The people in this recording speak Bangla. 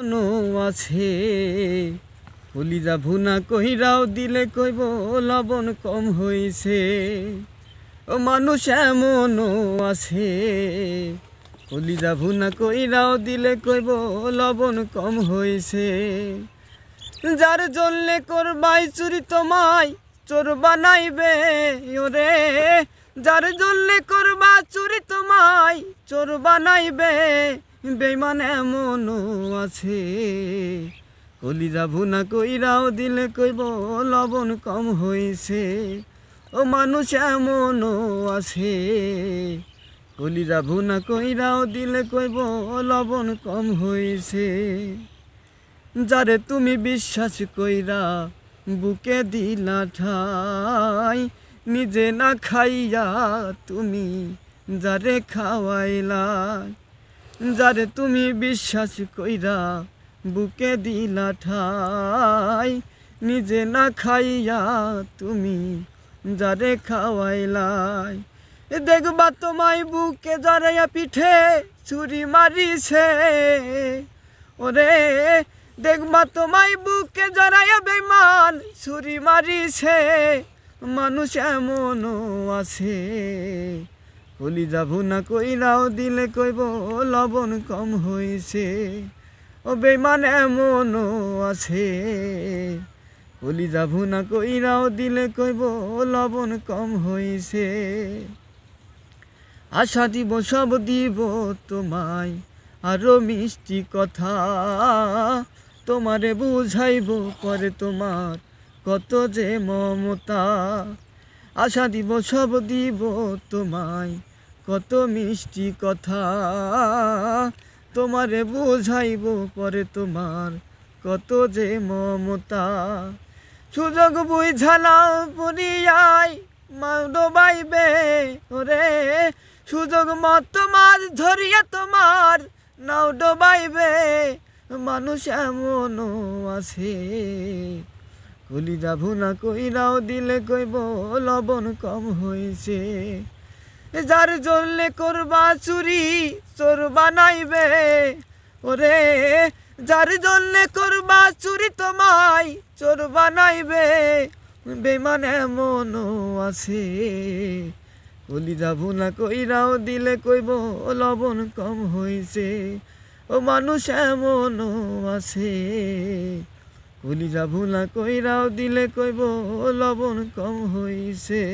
কোনো আছে কলিজা ভুনা কহিরাও দিলে কইব লবণ কম হইছে ও মানুষ এমনও আছে কলিজা ভুনা কইরাও দিলে কইব লবণ কম হইছে যার জন্যে করবাই চুরি তোমায় চোর বানাইবে ওরে যার জন্যে করবা চুরি তোমায় চোর বানাইবে বেইমান এমনও আছে কলি যাব না কইরাও দিলে কইব লবণ কম হয়েছে ও মানুষ এমনও আছে কলি কলিজা না কইরাও দিলে কইব লবণ কম হয়েছে যারে তুমি বিশ্বাস কইরা বুকে দিলা ঠাই নিজে না খাইয়া তুমি যারে খাওয়াইলা যারে তুমি বিশ্বাস কইরা বুকে দিলা ঠাই নিজে না খাইয়া তুমি যারে খাওয়াইলাই দেখবা তোমায় বুকে জড়াইয়া পিঠে ছুরি মারিছে ওরে দেখবা তোমায় বুকে জড়াইয়া বেমান ছুরি মারিছে মানুষ এমনও আছে কলি যাব না কইরাও দিলে কইব লবণ কম হইছে ও বেমান এমন আছে কলি যাব না কইরাও দিলে কইব লবণ কম হইছে আশা দিব সব দিব তোমায় আরো মিষ্টি কথা তোমারে বুঝাইব পরে তোমার কত যে মমতা আশা দিব সব দিব তোমায় কত মিষ্টি কথা তোমারে বুঝাইব পরে তোমার কত যে মমতা সুযোগ বুঝালাও পুরিয়াই ডোবাইবে ওরে সুযোগ মত তোমার ধরিয়া তোমার নাও ডোবাইবে মানুষ এমন আছে যাবো না কইরাও দিলে কইব লবণ কম হয়েছে যার জলে করবা চুরি চোর বানাইবে ওরে যার জলে করবা চুরি তোমায় চোর বানাইবে বেমান এমন আছে বলি যাবো না কইরাও দিলে কইব লবণ কম হয়েছে ও মানুষ এমন আছে বলি যাবো না কইরাও দিলে কইব লবণ কম হয়েছে